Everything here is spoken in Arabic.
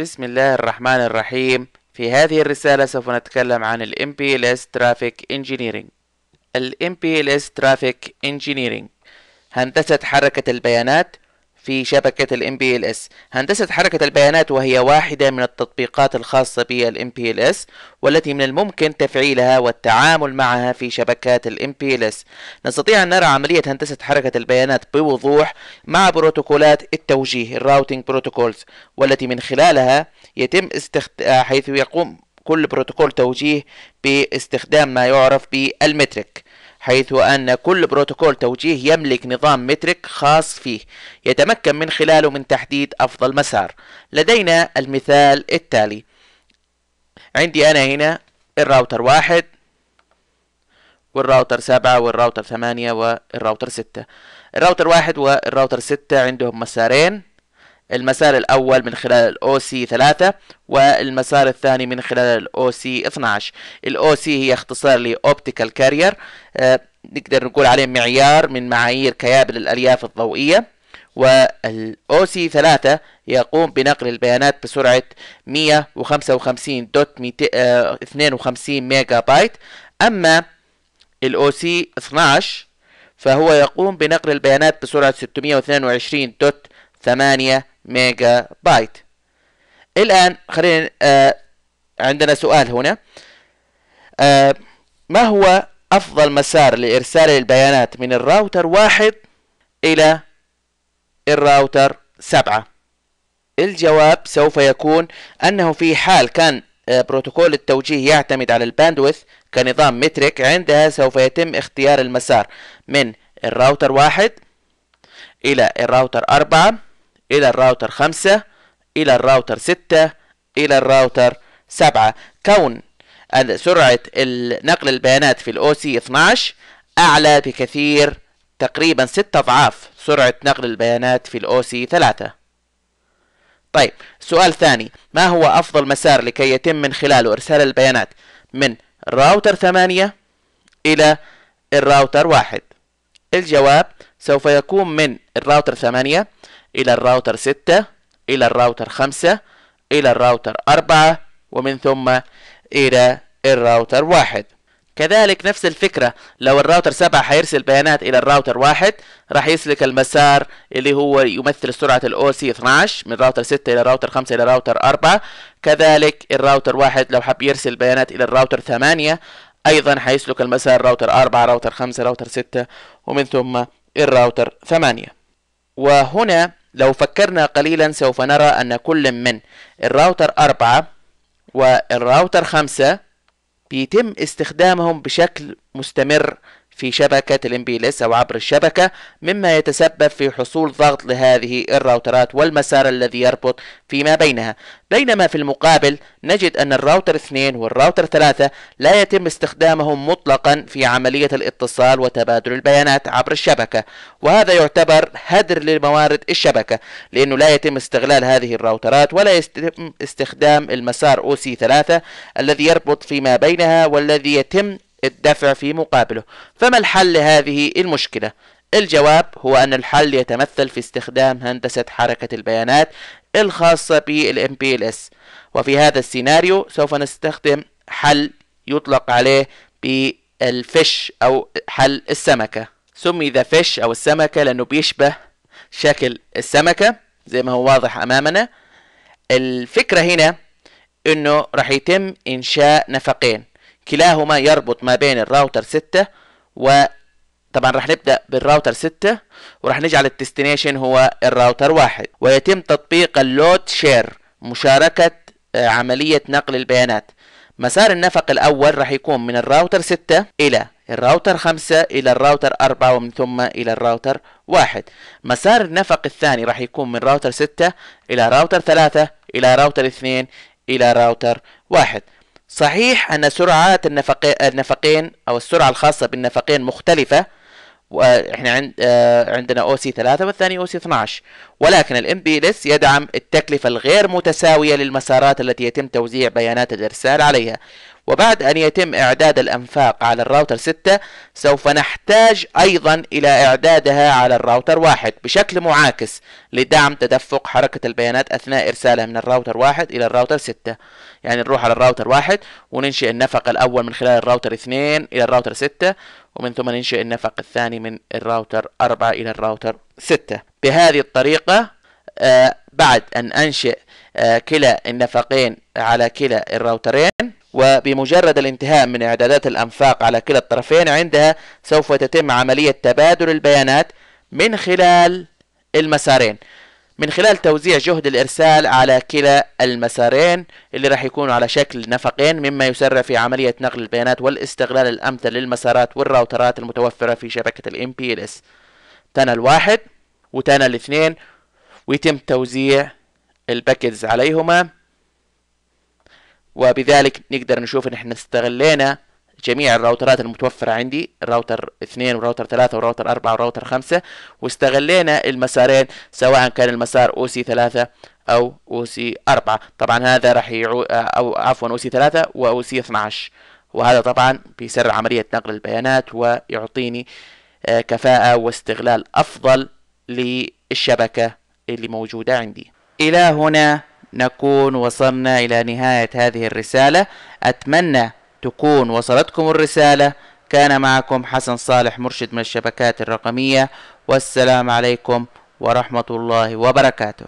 بسم الله الرحمن الرحيم في هذه الرسالة سوف نتكلم عن الـ MPLS Traffic Engineering الـ MPLS Traffic Engineering هندسة حركة البيانات في شبكة الـ MPLS هندسة حركة البيانات وهي واحدة من التطبيقات الخاصة بالـ MPLS والتي من الممكن تفعيلها والتعامل معها في شبكات الـ MPLS نستطيع أن نرى عملية هندسة حركة البيانات بوضوح مع بروتوكولات التوجيه الـ Routing Protocols والتي من خلالها يتم استخد... حيث يقوم كل بروتوكول توجيه باستخدام ما يعرف بالمترك حيث أن كل بروتوكول توجيه يملك نظام مترك خاص فيه يتمكن من خلاله من تحديد أفضل مسار لدينا المثال التالي عندي أنا هنا الراوتر واحد والراوتر سبعة والراوتر ثمانية والراوتر ستة الراوتر واحد والراوتر ستة عندهم مسارين المسار الأول من خلال الـ oc 3 والمسار الثاني من خلال الـ oc 12 الـ OC هي اختصار لـ لأوبتيكال كارير نقدر نقول عليه معيار من معايير كيابل الألياف الضوئية والـ oc 3 يقوم بنقل البيانات بسرعة 155.52 ميجا بايت أما الـ oc 12 فهو يقوم بنقل البيانات بسرعة 622 8 ميجا بايت الآن خلينا آه عندنا سؤال هنا آه ما هو أفضل مسار لإرسال البيانات من الراوتر واحد إلى الراوتر سبعة الجواب سوف يكون أنه في حال كان آه، بروتوكول التوجيه يعتمد على الباندوث كنظام مترك عندها سوف يتم اختيار المسار من الراوتر واحد إلى الراوتر أربعة إلى الراوتر خمسة إلى الراوتر ستة إلى الراوتر سبعة كون سرعة نقل البيانات في الاو سي 12 أعلى بكثير تقريبا ستة أضعاف سرعة نقل البيانات في الاو سي ثلاثة طيب سؤال ثاني ما هو أفضل مسار لكي يتم من خلاله إرسال البيانات من راوتر ثمانية إلى الراوتر واحد الجواب سوف يكون من الراوتر ثمانية إلى الراوتر 6 إلى الراوتر 5 إلى الراوتر 4 ومن ثم إلى الراوتر 1 كذلك نفس الفكرة لو الراوتر 7 حيرسل بيانات إلى الراوتر 1 راح يسلك المسار اللي هو يمثل سرعة الأو OC 12 من راوتر 6 إلى راوتر 5 إلى راوتر 4 كذلك الراوتر 1 لو حب يرسل بيانات إلى الراوتر 8 أيضا حيسلك المسار راوتر 4 راوتر 5 راوتر 6 ومن ثم الراوتر 8 وهنا لو فكرنا قليلا سوف نرى أن كل من الراوتر أربعة والراوتر خمسة بيتم استخدامهم بشكل مستمر في شبكة الام بي أو عبر الشبكة مما يتسبب في حصول ضغط لهذه الراوترات والمسار الذي يربط فيما بينها بينما في المقابل نجد أن الراوتر 2 والراوتر 3 لا يتم استخدامهم مطلقا في عملية الاتصال وتبادل البيانات عبر الشبكة وهذا يعتبر هدر لموارد الشبكة لأنه لا يتم استغلال هذه الراوترات ولا يتم استخدام المسار OC3 الذي يربط فيما بينها والذي يتم الدفع في مقابله فما الحل لهذه المشكلة؟ الجواب هو أن الحل يتمثل في استخدام هندسة حركة البيانات الخاصة ال MPLS وفي هذا السيناريو سوف نستخدم حل يطلق عليه بالفش أو حل السمكة سمي ذا فش أو السمكة لأنه بيشبه شكل السمكة زي ما هو واضح أمامنا الفكرة هنا أنه راح يتم إنشاء نفقين كلاهما يربط ما بين الراوتر 6 و طبعا راح نبدا بالراوتر 6 وراح نجعل الديستنيشن هو الراوتر 1 ويتم تطبيق اللود شير مشاركه آه، عمليه نقل البيانات مسار النفق الأول راح يكون من الراوتر 6 إلى الراوتر 5 إلى الراوتر 4 ومن ثم إلى الراوتر 1 مسار النفق الثاني راح يكون من راوتر 6 إلى راوتر 3 إلى راوتر 2 إلى راوتر 1 صحيح أن سرعات النفقين أو السرعة الخاصة بالنفقين مختلفة واحنا عند آه، عندنا او سي ثلاثة والثاني او سي 12 ولكن الام بي اس يدعم التكلفه الغير متساويه للمسارات التي يتم توزيع بيانات الارسال عليها وبعد أن يتم إعداد الأنفاق على الراوتر 6 سوف نحتاج أيضا إلى إعدادها على الراوتر 1 بشكل معاكس لدعم تدفق حركة البيانات أثناء إرسالها من الراوتر 1 إلى الراوتر 6 يعني نروح على الراوتر 1 وننشئ النفق الأول من خلال الراوتر 2 إلى الراوتر 6 ومن ثم ننشئ النفق الثاني من الراوتر 4 إلى الراوتر 6 بهذه الطريقة آه بعد أن أنشئ آه كلا النفقين على كلا الراوترين وبمجرد الانتهاء من إعدادات الأنفاق على كلا الطرفين عندها سوف تتم عملية تبادل البيانات من خلال المسارين من خلال توزيع جهد الإرسال على كلا المسارين اللي راح يكونوا على شكل نفقين مما يسرع في عملية نقل البيانات والاستغلال الأمثل للمسارات والراوترات المتوفرة في شبكة بي MPLS تانا الواحد وتانا الاثنين ويتم توزيع الباكجز عليهما وبذلك نقدر نشوف ان احنا استغلينا جميع الراوترات المتوفرة عندي الراوتر اثنين وراوتر ثلاثة وراوتر اربعة وراوتر خمسة واستغلينا المسارين سواء كان المسار او سي ثلاثة او او سي اربعة طبعا هذا راح يعو او عفوا او سي ثلاثة واو سي 12 وهذا طبعا بيسرع عملية نقل البيانات ويعطيني آه، كفاءة واستغلال أفضل للشبكة اللي موجودة عندي إلى هنا نكون وصلنا إلى نهاية هذه الرسالة أتمنى تكون وصلتكم الرسالة كان معكم حسن صالح مرشد من الشبكات الرقمية والسلام عليكم ورحمة الله وبركاته